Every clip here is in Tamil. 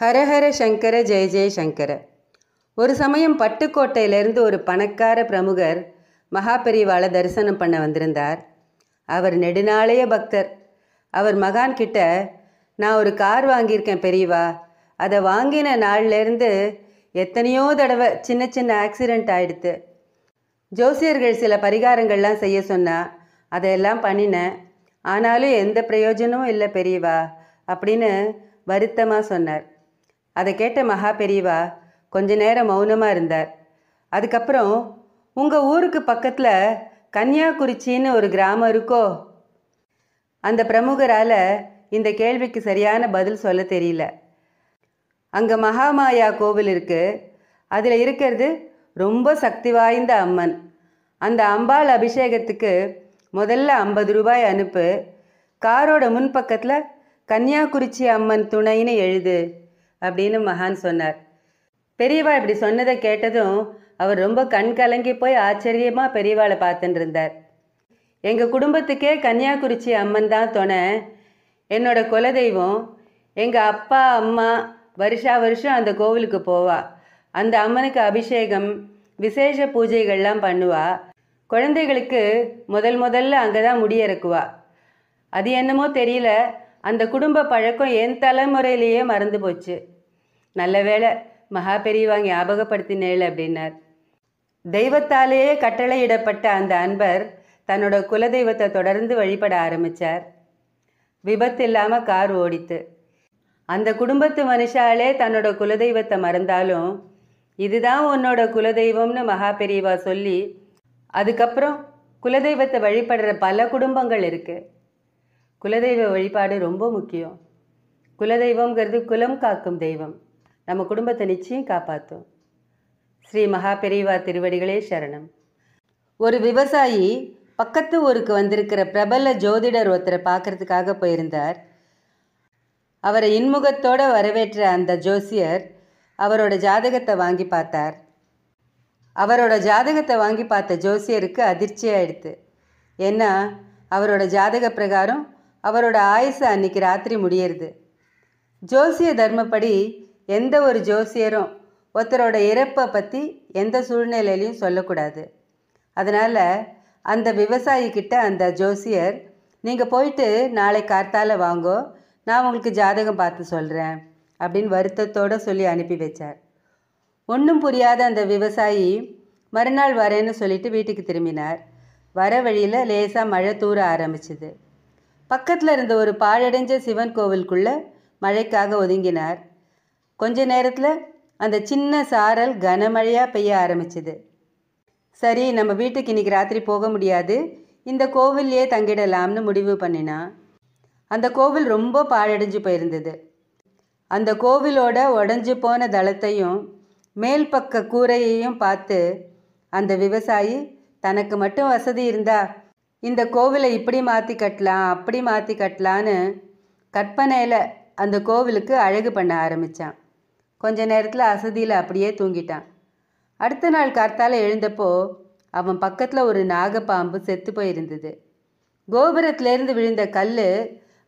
ஹரஹர சங்கர ஜெய ஜெயசங்கர ஒரு சமயம் பட்டுக்கோட்டையிலிருந்து ஒரு பணக்கார பிரமுகர் மகாபெரிவாளை தரிசனம் பண்ண வந்திருந்தார் அவர் நெடுநாளைய பக்தர் அவர் மகான் கிட்ட நான் ஒரு கார் வாங்கியிருக்கேன் பெரியவா அதை வாங்கின நாள்லேருந்து எத்தனையோ தடவை சின்ன சின்ன ஆக்சிடெண்ட் ஆயிடுத்து ஜோசியர்கள் சில பரிகாரங்கள்லாம் செய்ய சொன்னா அதையெல்லாம் பண்ணினேன் ஆனாலும் எந்த பிரயோஜனமும் இல்லை பெரியவா அப்படின்னு வருத்தமாக சொன்னார் அதை கேட்ட மகா பெரியவா கொஞ்ச நேரம் மௌனமாக இருந்தார் அதுக்கப்புறம் உங்கள் ஊருக்கு பக்கத்தில் கன்னியாகுறிச்சின்னு ஒரு கிராமம் இருக்கோ அந்த பிரமுகரால் இந்த கேள்விக்கு சரியான பதில் சொல்ல தெரியல அங்கே மகாமாயா கோவில் இருக்குது அதில் இருக்கிறது ரொம்ப சக்தி வாய்ந்த அம்மன் அந்த அம்பாள் அபிஷேகத்துக்கு முதல்ல ஐம்பது ரூபாய் அனுப்பு காரோட முன்பக்கத்தில் கன்னியாகுறிச்சி அம்மன் துணைன்னு எழுது அப்படின்னு மகான் சொன்னார் பெரியவா இப்படி சொன்னதை கேட்டதும் அவர் ரொம்ப கண் கலங்கி போய் ஆச்சரியமாக பெரியவாளை பார்த்துட்டு இருந்தார் எங்கள் குடும்பத்துக்கே கன்னியாகுரிச்சி அம்மன் தான் துணை என்னோட குலதெய்வம் எங்கள் அப்பா அம்மா வருஷா வருஷம் அந்த கோவிலுக்கு போவா அந்த அம்மனுக்கு அபிஷேகம் விசேஷ பூஜைகள்லாம் பண்ணுவா குழந்தைகளுக்கு முதல் முதல்ல அங்கே தான் முடியிறக்குவா அது என்னமோ தெரியல அந்த குடும்ப பழக்கம் என் தலைமுறையிலேயே மறந்து போச்சு நல்ல வேலை மகா பெரியவா ஞாபகப்படுத்தினேள் அப்படின்னார் தெய்வத்தாலேயே கட்டளையிடப்பட்ட அந்த அன்பர் தன்னோட குலதெய்வத்தை தொடர்ந்து வழிபட ஆரம்பித்தார் விபத்து இல்லாமல் கார் ஓடித்து அந்த குடும்பத்து மனுஷாலே தன்னோட குலதெய்வத்தை மறந்தாலும் இதுதான் உன்னோட குலதெய்வம்னு மகா பெரியவா சொல்லி அதுக்கப்புறம் குலதெய்வத்தை வழிபடுற பல குடும்பங்கள் இருக்குது குலதெய்வ வழிபாடு ரொம்ப முக்கியம் குலதெய்வங்கிறது குலம் காக்கும் தெய்வம் நம்ம குடும்பத்தை நிச்சயம் காப்பாற்றும் ஸ்ரீ மகா பெரியவா திருவடிகளே சரணம் ஒரு விவசாயி பக்கத்து ஊருக்கு வந்திருக்கிற பிரபல ஜோதிடர் ஒருத்தரை பார்க்கறதுக்காக போயிருந்தார் அவரை இன்முகத்தோடு வரவேற்ற அந்த ஜோசியர் அவரோட ஜாதகத்தை வாங்கி பார்த்தார் அவரோட ஜாதகத்தை வாங்கி பார்த்த ஜோசியருக்கு அதிர்ச்சி ஏன்னா அவரோட ஜாதக பிரகாரம் அவரோட ஆயுசு அன்னைக்கு ராத்திரி முடியிறது ஜோசிய தர்மப்படி எந்த ஒரு ஜோசியரும் ஒருத்தரோட இறப்பை பற்றி எந்த சூழ்நிலையிலையும் சொல்லக்கூடாது அதனால் அந்த விவசாயிக்கிட்ட அந்த ஜோசியர் நீங்கள் போயிட்டு நாளை கார்த்தால வாங்கோ நான் உங்களுக்கு ஜாதகம் பார்த்து சொல்கிறேன் அப்படின்னு வருத்தத்தோடு சொல்லி அனுப்பி வச்சார் ஒன்றும் புரியாத அந்த விவசாயி மறுநாள் வரேன்னு சொல்லிட்டு வீட்டுக்கு திரும்பினார் வர வழியில் லேசாக மழை தூர ஆரம்பிச்சுது பக்கத்தில் இருந்த ஒரு பாழடைஞ்ச சிவன் கோவிலுக்குள்ள மழைக்காக ஒதுங்கினார் கொஞ்ச நேரத்தில் அந்த சின்ன சாரல் கனமழையாக பெய்ய ஆரம்பிச்சுது சரி நம்ம வீட்டுக்கு இன்றைக்கி ராத்திரி போக முடியாது இந்த கோவில்லையே தங்கிடலாம்னு முடிவு பண்ணினான் அந்த கோவில் ரொம்ப பாழடைஞ்சு போயிருந்தது அந்த கோவிலோட உடஞ்சு போன தளத்தையும் மேல் பக்க கூரையையும் பார்த்து அந்த விவசாயி தனக்கு மட்டும் வசதி இருந்தால் இந்த கோவிலை இப்படி மாற்றி கட்டலாம் அப்படி மாற்றி கட்டலான்னு கற்பனையில் அந்த கோவிலுக்கு அழகு பண்ண ஆரம்பித்தான் கொஞ்ச நேரத்தில் அசதியில் அப்படியே தூங்கிட்டான் அடுத்த நாள் கார்த்தால எழுந்தப்போ அவன் பக்கத்தில் ஒரு நாகப்பாம்பு செத்து போயிருந்தது கோபுரத்திலேருந்து விழுந்த கல்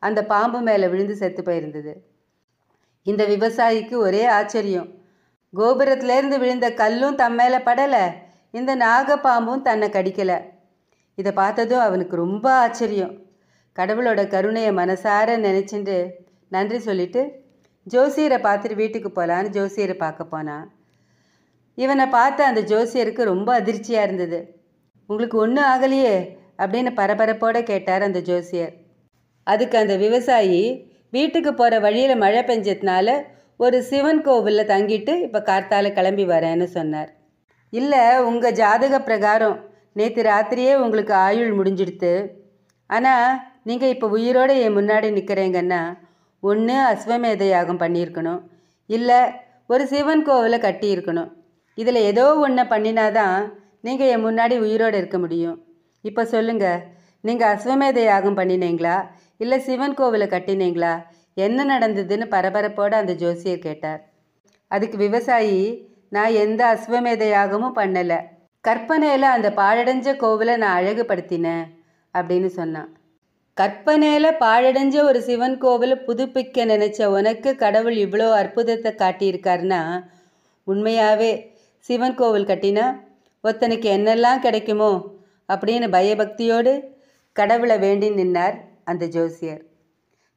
அந்த பாம்பு மேலே விழுந்து செத்து போயிருந்தது இந்த விவசாயிக்கு ஒரே ஆச்சரியம் கோபுரத்திலேருந்து விழுந்த கல்லும் தம் மேலே படலை இந்த நாகப்பாம்பும் தன்னை கடிக்கலை இதை பார்த்ததும் அவனுக்கு ரொம்ப ஆச்சரியம் கடவுளோட கருணையை மனசார நினச்சிட்டு நன்றி சொல்லிவிட்டு ஜோசியரை பார்த்துட்டு வீட்டுக்கு போகலான்னு ஜோசியரை பார்க்க போனான் இவனை பார்த்த அந்த ஜோசியருக்கு ரொம்ப அதிர்ச்சியாக இருந்தது உங்களுக்கு ஒன்றும் ஆகலையே அப்படின்னு பரபரப்போடு கேட்டார் அந்த ஜோசியர் அதுக்கு அந்த விவசாயி வீட்டுக்கு போகிற வழியில் மழை பெஞ்சதுனால ஒரு சிவன் கோவிலில் தங்கிட்டு இப்போ கார்த்தால கிளம்பி வரேன்னு சொன்னார் இல்லை உங்கள் ஜாதக பிரகாரம் நேற்று ராத்திரியே உங்களுக்கு ஆயுள் முடிஞ்சிடுத்து ஆனால் நீங்கள் இப்போ உயிரோடு என் முன்னாடி நிற்கிறீங்கன்னா ஒன்று அஸ்வமேத யாகம் பண்ணியிருக்கணும் இல்லை ஒரு சிவன் கோவிலை கட்டியிருக்கணும் இதில் ஏதோ ஒன்றை பண்ணினாதான் நீங்கள் என் முன்னாடி உயிரோடு இருக்க முடியும் இப்போ சொல்லுங்கள் நீங்கள் அஸ்வமேத யாகம் பண்ணினீங்களா இல்லை சிவன் கோவிலை கட்டினீங்களா என்ன நடந்ததுன்னு பரபரப்போடு அந்த ஜோசியர் கேட்டார் அதுக்கு விவசாயி நான் எந்த அஸ்வமேத யாகமும் பண்ணலை கற்பனையில் அந்த பாழடைஞ்ச கோவிலை நான் அழகுபடுத்தினேன் அப்படின்னு சொன்னான் கற்பனையில் பாழடைஞ்ச ஒரு சிவன் கோவிலை புதுப்பிக்க நினச்ச உனக்கு கடவுள் இவ்வளோ அற்புதத்தை காட்டியிருக்காருன்னா உண்மையாகவே சிவன் கோவில் கட்டினா ஒத்தனுக்கு என்னெல்லாம் கிடைக்குமோ அப்படின்னு பயபக்தியோடு கடவுளை வேண்டி நின்னார் அந்த ஜோசியர்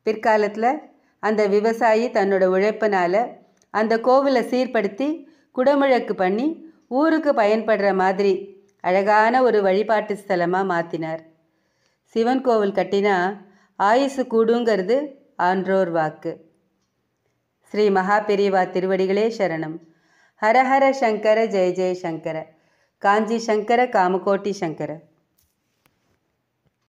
பிற்காலத்தில் அந்த விவசாயி தன்னோட உழைப்பினால் அந்த கோவிலை சீர்படுத்தி குடமுழக்கு பண்ணி ஊருக்கு பயன்படுற மாதிரி அழகான ஒரு வழிபாட்டு ஸ்தலமாக மாற்றினார் சிவன் கோவில் கட்டினா ஆயுசு கூடுங்கிறது ஆன்றோர் வாக்கு ஸ்ரீ பெரியவா திருவடிகளே சரணம் ஹரஹர சங்கர ஜெய ஜெய சங்கர காஞ்சி சங்கர காமகோட்டி சங்கர